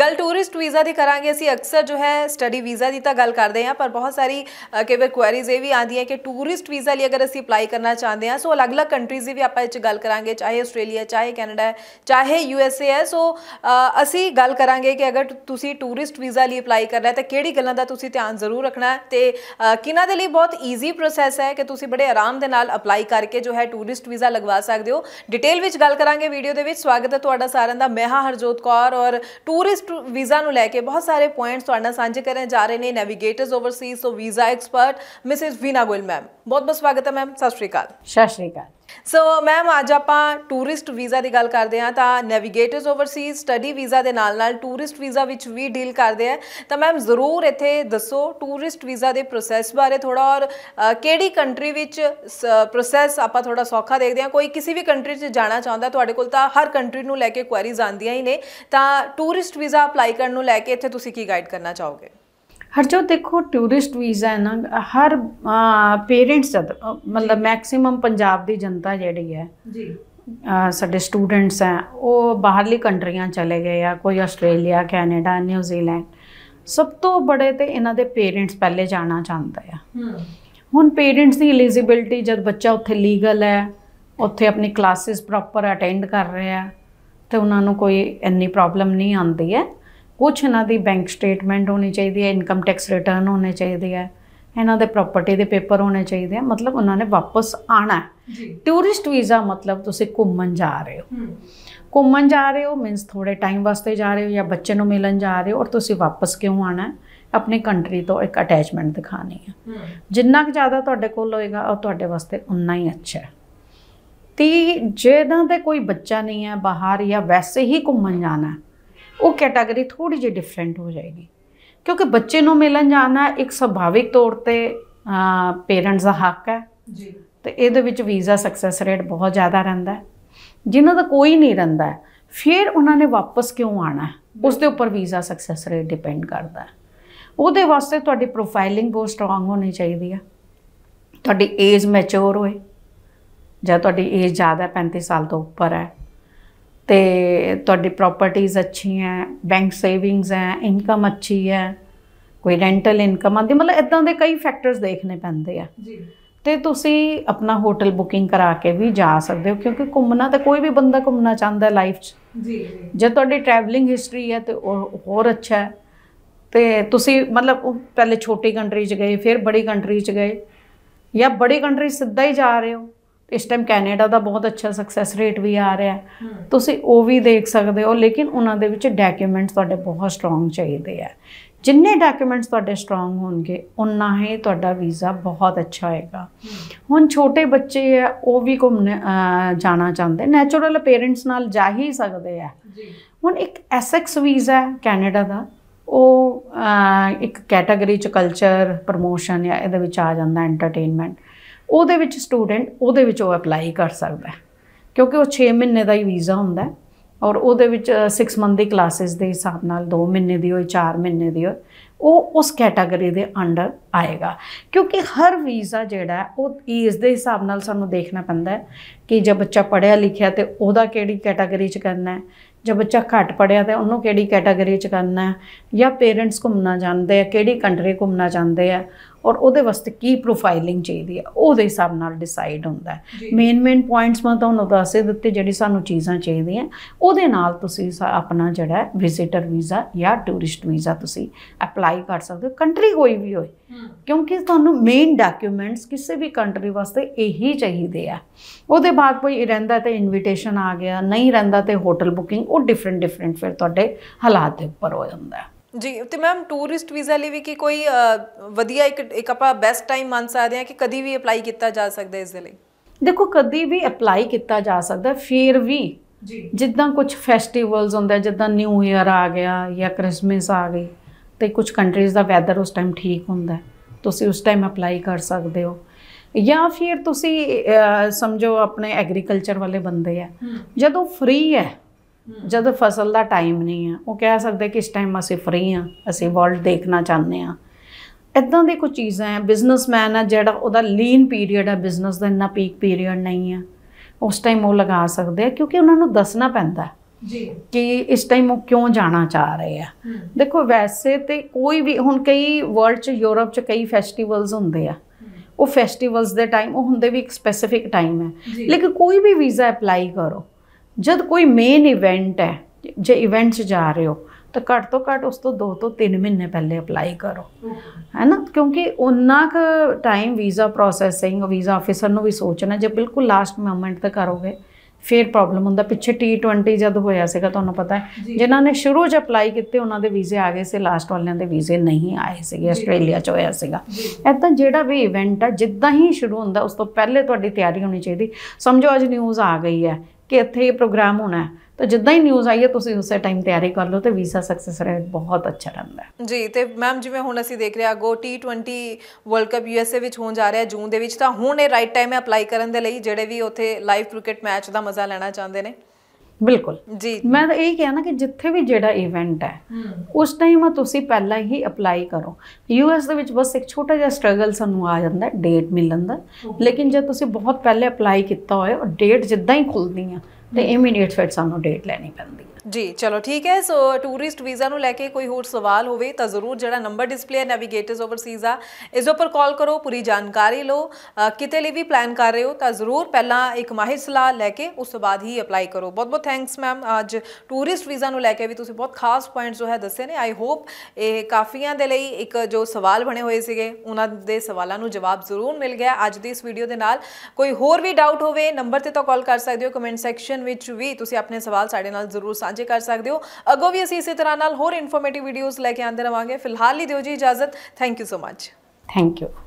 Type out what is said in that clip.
ਗੱਲ tourist visa ਦੀ ਕਰਾਂਗੇ ਅਸੀਂ ਅਕਸਰ ਜੋ ਹੈ ਸਟੱਡੀ ਵੀਜ਼ਾ ਦੀ ਤਾਂ ਗੱਲ ਕਰਦੇ ਹਾਂ ਪਰ ਬਹੁਤ ਸਾਰੀ ਕਈ ਕੁਐਰੀਜ਼ ਇਹ ਵੀ ਆਂਦੀਆਂ ਕਿ ਟੂਰਿਸਟ ਵੀਜ਼ਾ ਲਈ ਅਗਰ ਅਸੀਂ ਅਪਲਾਈ ਕਰਨਾ ਚਾਹੁੰਦੇ ਹਾਂ ਸੋ ਅਲੱਗ-ਅਲੱਗ ਕੰਟਰੀਜ਼ ਦੀ ਵੀ ਆਪਾਂ ਇਹ ਚ ਗੱਲ ਕਰਾਂਗੇ ਚਾਹੇ ਆਸਟ੍ਰੇਲੀਆ ਚਾਹੇ ਕੈਨੇਡਾ ਚਾਹੇ ਯੂ ਐਸ ਏ ਹੈ ਸੋ ਅਸੀਂ ਗੱਲ ਕਰਾਂਗੇ ਕਿ ਅਗਰ ਤੁਸੀਂ ਟੂਰਿਸਟ ਵੀਜ਼ਾ ਲਈ ਅਪਲਾਈ ਕਰ ਰਹੇ ਤਾਂ ਕਿਹੜੀ ਗੱਲਾਂ ਦਾ ਤੁਸੀਂ ਧਿਆਨ ਜ਼ਰੂਰ ਰੱਖਣਾ ਤੇ ਕਿਨਾਂ ਦੇ ਲਈ ਬਹੁਤ ਈਜ਼ੀ ਪ੍ਰੋਸੈਸ ਹੈ ਕਿ ਤੁਸੀਂ ਬੜੇ ਆਰਾਮ ਦੇ ਨਾਲ ਅਪਲਾਈ ਕਰਕੇ ਜੋ ਹੈ ਟੂਰਿਸਟ ਵੀਜ਼ਾ ਲਗਵਾ ਸਕਦੇ ਹੋ ਡਿਟੇਲ ਵਿੱਚ ਗੱਲ ਕਰਾਂਗੇ ਵੀਡੀਓ ਦੇ ਵਿੱਚ ਸਵਾਗਤ ਹੈ ਤੁਹਾਡਾ ਸਾਰਿਆਂ ਦਾ ਮੈਂ ਹਾਂ ਹਰਜੋਤ ਕੌਰ ਔਰ ਟੂਰਿਸਟ ਟੂਰਿਸਟ ਵੀਜ਼ਾ ਨੂੰ ਲੈ ਕੇ ਬਹੁਤ ਸਾਰੇ ਪੁਆਇੰਟਸ ਤੁਹਾਡੇ ਨਾਲ ਸਾਂਝੇ ਕਰਨ ਜਾ ਰਹੇ ਨੇ navigators overseas so visa expert Mrs Veena Goyal ma'am ਬਹੁਤ ਬਹੁਤ ਸਵਾਗਤ ਹੈ ਮੈਮ ਸਤਿ ਸ਼੍ਰੀ ਅਕਾਲ ਸਤਿ ਸ਼੍ਰੀ ਅਕਾਲ ਸੋ ਮੈਮ ਅੱਜ ਆਪਾਂ ਟੂਰਿਸਟ ਵੀਜ਼ਾ ਦੀ ਗੱਲ ਕਰਦੇ ਹਾਂ ਤਾਂ ਨੈਵੀਗੇਟਰਸ ਓਵਰਸੀਜ਼ ਸਟੱਡੀ ਵੀਜ਼ਾ ਦੇ ਨਾਲ ਨਾਲ ਟੂਰਿਸਟ ਵੀਜ਼ਾ ਵਿੱਚ ਵੀ ਡੀਲ ਕਰਦੇ ਆ ਤਾਂ ਮੈਮ ਜ਼ਰੂਰ ਇੱਥੇ ਦੱਸੋ ਟੂਰਿਸਟ ਵੀਜ਼ਾ ਦੇ ਪ੍ਰੋਸੈਸ ਬਾਰੇ ਥੋੜਾ ਔਰ ਕਿਹੜੀ ਕੰਟਰੀ ਵਿੱਚ ਪ੍ਰੋਸੈਸ ਆਪਾਂ ਥੋੜਾ ਸੌਖਾ ਦੇਖਦੇ ਹਾਂ ਕੋਈ ਕਿਸੇ ਵੀ ਕੰਟਰੀ 'ਚ ਜਾਣਾ ਚਾਹੁੰਦਾ ਤੁਹਾਡੇ ਕੋਲ ਤਾਂ ਹਰ ਕੰਟਰੀ ਨੂੰ ਲੈ ਕੇ ਕੁਐਰੀਜ਼ ਆਉਂਦੀਆਂ ਹੀ ਨੇ ਤਾਂ ਟੂਰਿਸਟ ਵੀਜ਼ਾ ਅਪਲਾਈ ਕਰਨ ਨੂੰ ਲੈ ਕੇ ਇੱਥੇ ਤੁਸੀਂ ਕੀ ਗਾਈਡ ਕਰਨਾ ਚਾਹੋਗੇ ਹਰ ਜੋ ਦੇਖੋ ਟੂਰਿਸਟ ਵੀਜ਼ਾ ਹੈ ਨਾ ਹਰ ਪੇਰੈਂਟਸ ਮਤਲਬ ਮੈਕਸਿਮਮ ਪੰਜਾਬ ਦੀ ਜਨਤਾ ਜਿਹੜੀ ਹੈ ਜੀ ਸਾਡੇ ਸਟੂਡੈਂਟਸ ਆ ਉਹ ਬਾਹਰਲੀ ਕੰਟਰੀਆਂ ਚਲੇ ਗਏ ਆ ਕੋਈ ਆਸਟ੍ਰੇਲੀਆ ਕੈਨੇਡਾ ਨਿਊਜ਼ੀਲੈਂਡ ਸਭ ਤੋਂ ਬੜੇ ਤੇ ਇਹਨਾਂ ਦੇ ਪੇਰੈਂਟਸ ਪਹਿਲੇ ਜਾਣਾ ਚਾਹੁੰਦੇ ਆ ਹੁਣ ਪੇਰੈਂਟਸ ਦੀ ਐਲੀਜੀਬਿਲਟੀ ਜਦ ਬੱਚਾ ਉੱਥੇ ਲੀਗਲ ਹੈ ਉੱਥੇ ਆਪਣੀ ਕਲਾਸਿਸ ਪ੍ਰੋਪਰ ਅਟੈਂਡ ਕਰ ਰਿਹਾ ਤੇ ਉਹਨਾਂ ਨੂੰ ਕੋਈ ਇੰਨੀ ਪ੍ਰੋਬਲਮ ਨਹੀਂ ਆਉਂਦੀ ਹੈ ਕੁਝ ਇਹਨਾਂ ਦੀ ਬੈਂਕ ਸਟੇਟਮੈਂਟ ਹੋਣੀ ਚਾਹੀਦੀ ਹੈ ਇਨਕਮ ਟੈਕਸ ਰਿਟਰਨ ਹੋਣੇ ਚਾਹੀਦੇ ਹੈ ਇਹਨਾਂ ਦੇ ਪ੍ਰਾਪਰਟੀ ਦੇ ਪੇਪਰ ਹੋਣੇ ਚਾਹੀਦੇ ਆ ਮਤਲਬ ਉਹਨਾਂ ਨੇ ਵਾਪਸ ਆਣਾ ਜੀ ਟੂਰਿਸਟ ਵੀਜ਼ਾ ਮਤਲਬ ਤੁਸੀਂ ਘੁੰਮਣ ਜਾ ਰਹੇ ਹੋ ਘੁੰਮਣ ਜਾ ਰਹੇ ਹੋ ਮੀਨਸ ਥੋੜੇ ਟਾਈਮ ਵਾਸਤੇ ਜਾ ਰਹੇ ਹੋ ਜਾਂ ਬੱਚੇ ਨੂੰ ਮਿਲਣ ਜਾ ਰਹੇ ਹੋ ਔਰ ਤੁਸੀਂ ਵਾਪਸ ਕਿਉਂ ਆਣਾ ਆਪਣੀ ਕੰਟਰੀ ਤੋਂ ਇੱਕ ਅਟੈਚਮੈਂਟ ਦਿਖਾਣੀ ਹੈ ਜਿੰਨਾ ਕੁ ਜ਼ਿਆਦਾ ਤੁਹਾਡੇ ਕੋਲ ਹੋਏਗਾ ਉਹ ਤੁਹਾਡੇ ਵਾਸਤੇ ਉਨਾ ਹੀ ਅੱਛਾ ਹੈ ਤੇ ਤਾਂ ਤੇ ਕੋਈ ਬੱਚਾ ਨਹੀਂ ਹੈ ਬਾਹਰ ਜਾਂ ਵੈਸੇ ਹੀ ਘੁੰਮਣ ਜਾਣਾ ਉਹ ਕੈਟਾਗਰੀ ਥੋੜੀ ਜਿਹੀ ਡਿਫਰੈਂਟ ਹੋ ਜਾਏਗੀ ਕਿਉਂਕਿ ਬੱਚੇ ਨੂੰ ਮਿਲਣ ਜਾਣਾ ਇੱਕ ਸੁਭਾਵਿਕ ਤੌਰ ਤੇ ਪੇਰੈਂਟਸ ਦਾ ਹੱਕ ਹੈ ਜੀ ਤੇ ਇਹਦੇ ਵਿੱਚ ਵੀਜ਼ਾ ਸਕਸੈਸ ਰੇਟ ਬਹੁਤ ਜ਼ਿਆਦਾ ਰਹਿੰਦਾ ਹੈ ਜਿਨ੍ਹਾਂ ਦਾ ਕੋਈ ਨਹੀਂ ਰਹਿੰਦਾ ਫਿਰ ਉਹਨਾਂ ਨੇ ਵਾਪਸ ਕਿਉਂ ਆਣਾ ਉਸ ਦੇ ਉੱਪਰ ਵੀਜ਼ਾ ਸਕਸੈਸ ਰੇਟ ਡਿਪੈਂਡ ਕਰਦਾ ਹੈ ਉਹਦੇ ਵਾਸਤੇ ਤੁਹਾਡੀ ਪ੍ਰੋਫਾਈਲਿੰਗ ਬਹੁਤ ਸਟਰੋਂਗ ਹੋਣੀ ਚਾਹੀਦੀ ਹੈ ਤੁਹਾਡੀ ਏਜ ਮੈਚੁਰ ਹੋਏ ਜਾਂ ਤੁਹਾਡੀ ਏਜ ਜ਼ਿਆਦਾ 35 ਸਾਲ ਤੋਂ ਉੱਪਰ ਹੈ ਤੇ ਤੁਹਾਡੀ ਪ੍ਰਾਪਰਟੀਆਂ ਅੱਛੀਆਂ ਹੈ ਬੈਂਕ ਸੇਵਿੰਗਸ ਹੈ ਇਨਕਮ ਅੱਛੀ ਹੈ ਕੋਈ ਰੈਂਟਲ ਇਨਕਮ ਆਂਦੀ ਮਤਲਬ ਇਦਾਂ ਦੇ ਕਈ ਫੈਕਟਰਸ ਦੇਖਨੇ ਪੈਂਦੇ ਆ ਜੀ ਤੇ ਤੁਸੀਂ ਆਪਣਾ ਹੋਟਲ ਬੁਕਿੰਗ ਕਰਾ ਕੇ ਵੀ ਜਾ ਸਕਦੇ ਹੋ ਕਿਉਂਕਿ ਘੁੰਮਣਾ ਤਾਂ ਕੋਈ ਵੀ ਬੰਦਾ ਘੁੰਮਣਾ ਚਾਹੁੰਦਾ ਲਾਈਫ 'ਚ ਜੀ ਜੇ ਤੁਹਾਡੀ ਟਰੈਵਲਿੰਗ ਹਿਸਟਰੀ ਹੈ ਤੇ ਹੋਰ ਅੱਛਾ ਹੈ ਤੇ ਤੁਸੀਂ ਮਤਲਬ ਪਹਿਲੇ ਛੋਟੀ ਕੰਟਰੀ 'ਚ ਗਏ ਫਿਰ ਬੜੀ ਕੰਟਰੀ 'ਚ ਗਏ ਜਾਂ ਬੜੀ ਕੰਟਰੀ ਸਿੱਧਾ ਹੀ ਜਾ ਰਹੇ ਹੋ ਇਸ ਟਾਈਮ ਕੈਨੇਡਾ ਦਾ ਬਹੁਤ ਅੱਛਾ ਸਕਸੈਸ ਰੇਟ ਵੀ ਆ ਰਿਹਾ ਤੁਸੀਂ ਉਹ ਵੀ ਦੇਖ ਸਕਦੇ ਹੋ ਲੇਕਿਨ ਉਹਨਾਂ ਦੇ ਵਿੱਚ ਡਾਕੂਮੈਂਟਸ ਤੁਹਾਡੇ ਬਹੁਤ ਸਟਰੋਂਗ ਚਾਹੀਦੇ ਆ ਜਿੰਨੇ ਡਾਕੂਮੈਂਟਸ ਤੁਹਾਡੇ ਸਟਰੋਂਗ ਹੋਣਗੇ ਉਨਾ ਹੀ ਤੁਹਾਡਾ ਵੀਜ਼ਾ ਬਹੁਤ ਅੱਛਾ ਹੋਏਗਾ ਹੁਣ ਛੋਟੇ ਬੱਚੇ ਆ ਉਹ ਵੀ ਘੁੰਮਣ ਜਾਣਾ ਚਾਹੁੰਦੇ ਨੇਚਰਲ ਪੇਰੈਂਟਸ ਨਾਲ ਜਾ ਹੀ ਸਕਦੇ ਆ ਹੁਣ ਇੱਕ ਐਸਐਕਸ ਵੀਜ਼ਾ ਕੈਨੇਡਾ ਦਾ ਉਹ ਇੱਕ ਕੈਟਾਗਰੀ ਚ ਕਲਚਰ ਪ੍ਰੋਮੋਸ਼ਨ ਜਾਂ ਇਹਦੇ ਵਿੱਚ ਆ ਜਾਂਦਾ ਐਂਟਰਟੇਨਮੈਂਟ ਉਹਦੇ ਵਿੱਚ ਸਟੂਡੈਂਟ ਉਹਦੇ ਵਿੱਚ ਉਹ ਅਪਲਾਈ ਕਰ ਸਕਦਾ ਹੈ ਕਿਉਂਕਿ ਉਹ 6 ਮਹੀਨੇ ਦਾ ਹੀ ਵੀਜ਼ਾ ਹੁੰਦਾ ਹੈ ਔਰ ਉਹਦੇ ਵਿੱਚ 6 ਮੰਥ ਦੀ ਕਲਾਸਿਸ ਦੇ ਹਿਸਾਬ ਨਾਲ 2 ਮਹੀਨੇ ਦੀ ਹੋਏ 4 ਮਹੀਨੇ ਦੀ ਹੋਏ ਉਹ ਉਸ ਕੈਟਾਗਰੀ ਦੇ ਅੰਡਰ ਆਏਗਾ ਕਿਉਂਕਿ ਹਰ ਵੀਜ਼ਾ ਜਿਹੜਾ ਉਹ ਇਸ ਦੇ ਹਿਸਾਬ ਨਾਲ ਸਾਨੂੰ ਦੇਖਣਾ ਪੈਂਦਾ ਹੈ ਕਿ ਜੇ ਬੱਚਾ ਪੜਿਆ ਲਿਖਿਆ ਤੇ ਉਹਦਾ ਕਿਹੜੀ ਕੈਟਾਗਰੀ 'ਚ ਕਰਨਾ ਹੈ ਜੇ ਬੱਚਾ ਘੱਟ ਪੜਿਆ ਤੇ ਉਹਨੂੰ ਕਿਹੜੀ ਕੈਟਾਗਰੀ 'ਚ ਕਰਨਾ ਹੈ ਜਾਂ ਪੇਰੈਂਟਸ ਘੁੰਮਣਾ ਜਾਂਦੇ ਆ ਕਿਹੜੀ ਕੰਟਰੀ ਘੁੰਮਣਾ ਜਾਂਦੇ ਆ ਔਰ ਉਹਦੇ ਵਾਸਤੇ ਕੀ ਪ੍ਰੋਫਾਈਲਿੰਗ ਚਾਹੀਦੀ ਹੈ ਉਹਦੇ ਹਿਸਾਬ ਨਾਲ ਡਿਸਾਈਡ ਹੁੰਦਾ ਮੇਨ ਮੇਨ ਪੁਆਇੰਟਸ ਮੈਂ ਤੁਹਾਨੂੰ ਦੱਸੇ ਦਿੱਤੇ ਜਿਹੜੀ ਸਾਨੂੰ ਚੀਜ਼ਾਂ ਚਾਹੀਦੀਆਂ ਉਹਦੇ ਨਾਲ ਤੁਸੀਂ ਆਪਣਾ ਜਿਹੜਾ ਵਿਜ਼ਿਟਰ ਵੀਜ਼ਾ ਜਾਂ ਟੂਰਿਸਟ ਵੀਜ਼ਾ ਤੁਸੀਂ ਅਪਲਾਈ ਕਰ ਸਕਦੇ ਹੋ ਕੰਟਰੀ ਕੋਈ ਵੀ ਹੋਏ ਕਿਉਂਕਿ ਤੁਹਾਨੂੰ ਮੇਨ ਡਾਕੂਮੈਂਟਸ ਕਿਸੇ ਵੀ ਕੰਟਰੀ ਵਾਸਤੇ ਇਹੀ ਚਾਹੀਦੇ ਆ ਉਹਦੇ ਬਾਅਦ ਕੋਈ ਰਹਿੰਦਾ ਤੇ ਇਨਵੀਟੇਸ਼ਨ ਆ ਗਿਆ ਨਹੀਂ ਰਹਿੰਦਾ ਤੇ ਹੋਟਲ ਬੁਕਿੰਗ ਉਹ ਡਿਫਰੈਂਟ ਡਿਫਰੈਂਟ ਫਿਰ ਤੁਹਾਡੇ ਹਾਲਾਤ ਦੇ ਉੱਪਰ ਹੋ ਜਾਂਦਾ ਹੈ ਜੀ ਤੇ ਮੈਮ ਟੂਰਿਸਟ ਵੀਜ਼ਾ ਲਈ ਵੀ ਕੀ ਕੋਈ ਵਧੀਆ ਇੱਕ ਇੱਕ ਆਪਾਂ ਬੈਸਟ ਟਾਈਮ ਮੰਨ ਸਕਦੇ ਹਾਂ ਕਿ ਕਦੀ ਵੀ ਅਪਲਾਈ ਕੀਤਾ ਜਾ ਸਕਦਾ ਇਸ ਦੇ ਲਈ ਦੇਖੋ ਕਦੀ ਵੀ ਅਪਲਾਈ ਕੀਤਾ ਜਾ ਸਕਦਾ ਫੇਰ ਵੀ ਜੀ ਜਿੱਦਾਂ ਕੁਝ ਫੈਸਟੀਵਲਸ ਹੁੰਦਾ ਜਿੱਦਾਂ ਨਿਊ ਇਅਰ ਆ ਗਿਆ ਜਾਂ ਕ੍ਰਿਸਮਸ ਆ ਗਈ ਤੇ ਕੁਝ ਕੰਟਰੀਜ਼ ਦਾ ਵੈਦਰ ਉਸ ਟਾਈਮ ਠੀਕ ਹੁੰਦਾ ਤੁਸੀਂ ਉਸ ਟਾਈਮ ਅਪਲਾਈ ਕਰ ਸਕਦੇ ਹੋ ਜਾਂ ਫਿਰ ਤੁਸੀਂ ਸਮਝੋ ਆਪਣੇ ਐਗਰੀਕਲਚਰ ਵਾਲੇ ਬੰਦੇ ਆ ਜਦੋਂ ਫ੍ਰੀ ਹੈ ਜਦੋਂ ਫਸਲ ਦਾ ਟਾਈਮ ਨਹੀਂ ਆ ਉਹ ਕਹਿ ਸਕਦੇ ਕਿ ਇਸ ਟਾਈਮ ਅਸੀਂ ਫ੍ਰੀ ਆ ਅਸੀਂ ਵਰਲਡ ਦੇਖਣਾ ਚਾਹੁੰਦੇ ਆ ਇਦਾਂ ਦੇ ਕੁਝ ਚੀਜ਼ਾਂ ਆ ਬਿਜ਼ਨਸਮੈਨ ਆ ਜਿਹੜਾ ਉਹਦਾ ਲੀਨ ਪੀਰੀਅਡ ਆ ਬਿਜ਼ਨਸ ਦਾ ਇੰਨਾ ਪੀਕ ਪੀਰੀਅਡ ਨਹੀਂ ਆ ਉਸ ਟਾਈਮ ਉਹ ਲਗਾ ਸਕਦੇ ਆ ਕਿਉਂਕਿ ਉਹਨਾਂ ਨੂੰ ਦੱਸਣਾ ਪੈਂਦਾ ਜੀ ਕਿ ਇਸ ਟਾਈਮ ਉਹ ਕਿਉਂ ਜਾਣਾ ਚਾਹ ਰਹੇ ਆ ਦੇਖੋ ਵੈਸੇ ਤੇ ਕੋਈ ਵੀ ਹੁਣ ਕਈ ਵਰਲਡ ਚ ਯੂਰਪ ਚ ਕਈ ਫੈਸਟੀਵਲਸ ਹੁੰਦੇ ਆ ਉਹ ਫੈਸਟੀਵਲਸ ਦੇ ਟਾਈਮ ਉਹ ਹੁੰਦੇ ਵੀ ਇੱਕ ਸਪੈਸਿਫਿਕ ਟਾਈਮ ਹੈ ਲੇਕਿਨ ਕੋਈ ਵੀ ਵੀਜ਼ਾ ਅਪਲਾਈ ਕਰੋ ਜਦ ਕੋਈ ਮੇਨ ਇਵੈਂਟ ਹੈ ਜੇ ਇਵੈਂਟ 'ਚ ਜਾ ਰਹੇ ਹੋ ਤਾਂ ਘੱਟ ਤੋਂ ਘੱਟ ਉਸ ਤੋਂ 2 ਤੋਂ 3 ਮਹੀਨੇ ਪਹਿਲੇ ਅਪਲਾਈ ਕਰੋ ਹੈ ਨਾ ਕਿਉਂਕਿ ਉਹਨਾਂ ਕ time visa processing visa officer ਨੂੰ ਵੀ ਸੋਚਣਾ ਜੇ ਬਿਲਕੁਲ ਲਾਸਟ ਮੂਮੈਂਟ ਤੇ ਕਰੋਗੇ ਫੇਰ ਪ੍ਰੋਬਲਮ ਹੁੰਦਾ ਪਿੱਛੇ T20 ਜਦ ਹੋਇਆ ਸੀਗਾ ਤੁਹਾਨੂੰ ਪਤਾ ਹੈ ਜਿਨ੍ਹਾਂ ਨੇ ਸ਼ੁਰੂ 'ਚ ਅਪਲਾਈ ਕੀਤੇ ਉਹਨਾਂ ਦੇ ਵੀਜ਼ੇ ਆ ਗਏ ਸੀ ਲਾਸਟ ਵਾਲਿਆਂ ਦੇ ਵੀਜ਼ੇ ਨਹੀਂ ਆਏ ਸੀਗੇ ਆਸਟ੍ਰੇਲੀਆ 'ਚ ਹੋਇਆ ਸੀਗਾ ਐਤਾਂ ਤਾਂ ਜਿਹੜਾ ਵੀ ਇਵੈਂਟ ਆ ਜਿੱਦਾਂ ਹੀ ਸ਼ੁਰੂ ਹੁੰਦਾ ਉਸ ਤੋਂ ਪਹਿਲੇ ਤੁਹਾਡੀ ਤਿਆਰੀ ਹੋਣੀ ਚਾਹੀਦੀ ਸਮਝੋ ਅੱਜ ਨਿਊਜ਼ ਆ ਗਈ ਹੈ ਕਿ ਇੱਥੇ ਇਹ ਪ੍ਰੋਗਰਾਮ ਹੋਣਾ ਹੈ ਤਾਂ ਜਿੱਦਾਂ ਹੀ ਨਿਊਜ਼ ਆਈ ਹੈ ਤੁਸੀਂ ਉਸੇ ਟਾਈਮ ਤਿਆਰੀ ਕਰ ਲਓ ਤੇ ਵੀਜ਼ਾ ਸਕਸੈਸ ਰੇਟ ਬਹੁਤ ਅੱਛਾ ਰਹਿੰਦਾ ਹੈ ਜੀ ਤੇ ਮੈਮ ਜਿਵੇਂ ਹੁਣ ਅਸੀਂ ਦੇਖ ਰਿਹਾ ਗੋ T20 ਵਰਲਡ ਕੱਪ ਯੂਐਸਏ ਵਿੱਚ ਹੋਣ ਜਾ ਰਿਹਾ ਜੂਨ ਦੇ ਵਿੱਚ ਤਾਂ ਹੁਣ ਇਹ ਰਾਈਟ ਟਾਈਮ ਹੈ ਅਪਲਾਈ ਕਰਨ ਦੇ ਲਈ ਜਿਹੜੇ ਵੀ ਉੱਥੇ ਲਾਈਵ ਕ੍ਰਿਕਟ ਮੈਚ ਦਾ ਮਜ਼ਾ ਲੈਣਾ ਚਾਹੁੰਦੇ ਨੇ ਬਿਲਕੁਲ ਜੀ ਮੈਂ ਤਾਂ ਇਹ ਨਾ ਕਿ ਜਿੱਥੇ ਵੀ ਜਿਹੜਾ ਇਵੈਂਟ ਹੈ ਉਸ ਟਾਈਮ ਆ ਤੁਸੀਂ ਪਹਿਲਾਂ ਹੀ ਅਪਲਾਈ ਕਰੋ ਯੂਐਸ ਦੇ ਵਿੱਚ ਬਸ ਇੱਕ ਛੋਟਾ ਜਿਹਾ ਸਟਰਗਲ ਸਾਨੂੰ ਆ ਜਾਂਦਾ ਡੇਟ ਮਿਲਣ ਦਾ ਲੇਕਿਨ ਜੇ ਤੁਸੀਂ ਬਹੁਤ ਪਹਿਲੇ ਅਪਲਾਈ ਕੀਤਾ ਹੋਏ ਔਰ ਡੇਟ ਜਿੱਦਾਂ ਹੀ ਖੁੱਲਦੀ ਆ ਤੇ ਇਮੀਡੀਏਟ ਫਿਰ ਸਾਨੂੰ ਡੇਟ ਲੈਣੀ ਪੈਂਦੀ ਹੈ ਜੀ ਚਲੋ ਠੀਕ ਹੈ ਸੋ ਟੂਰਿਸਟ ਵੀਜ਼ਾ ਨੂੰ ਲੈ ਕੇ ਕੋਈ ਹੋਰ ਸਵਾਲ ਹੋਵੇ ਤਾਂ ਜ਼ਰੂਰ ਜਿਹੜਾ ਨੰਬਰ ਡਿਸਪਲੇ ਹੈ ਨੈਵੀਗੇਟਰਸ ਓਵਰਸੀਜ਼ ਆ ਇਸ ਉੱਪਰ ਕਾਲ ਕਰੋ ਪੂਰੀ ਜਾਣਕਾਰੀ ਲਓ ਕਿਤੇ ਲਈ ਵੀ ਪਲਾਨ ਕਰ ਰਹੇ ਹੋ ਤਾਂ ਜ਼ਰੂਰ ਪਹਿਲਾਂ ਇੱਕ ਮਾਹਿਰ ਸਲਾਹ ਲੈ ਕੇ ਉਸ ਤੋਂ ਬਾਅਦ ਹੀ ਅਪਲਾਈ ਕਰੋ ਬਹੁਤ ਬਹੁਤ ਥੈਂਕਸ ਮੈਮ ਅੱਜ ਟੂਰਿਸਟ ਵੀਜ਼ਾ ਨੂੰ ਲੈ ਕੇ ਵੀ ਤੁਸੀਂ ਬਹੁਤ ਖਾਸ ਪੁਆਇੰਟਸ ਜੋ ਹੈ ਦੱਸੇ ਨੇ ਆਈ ਹੋਪ ਇਹ ਕਾਫੀਆਂ ਦੇ ਲਈ ਇੱਕ ਜੋ ਸਵਾਲ ਬਣੇ ਹੋਏ ਸੀਗੇ ਉਹਨਾਂ ਦੇ ਸਵਾਲਾਂ ਨੂੰ ਜਵਾਬ ਜ਼ਰੂਰ ਮਿਲ ਗਿਆ ਅੱਜ ਦੀ ਇਸ ਵੀਡੀਓ ਦੇ ਨਾਲ ਕੋਈ ਹੋਰ ਵੀ ਡਾਊਟ ਹੋਵੇ ਨੰਬਰ ਤੇ ਤਾਂ ਕਾਲ ਕਰ ਸਕਦੇ ਹੋ ਕਮੈਂਟ ਸੈਕਸ਼ਨ ਸੈਕਸ਼ਨ ਵਿੱਚ ਵੀ ਤੁਸੀਂ ਆਪਣੇ ਸਵਾਲ ਸਾਡੇ ਨਾਲ ਜ਼ਰੂਰ ਸਾਂਝੇ ਕਰ ਸਕਦੇ ਹੋ ਅੱਗੋਂ ਵੀ ਅਸੀਂ ਇਸੇ ਤਰ੍ਹਾਂ ਨਾਲ ਹੋਰ ਇਨਫੋਰਮੇਟਿਵ ਵੀਡੀਓਜ਼ ਲੈ ਕੇ ਆਂਦੇ ਰਵਾਂਗੇ ਫਿਲਹਾਲ ਲਈ ਦਿਓ ਜੀ ਇਜਾਜ਼ਤ thank you so much thank you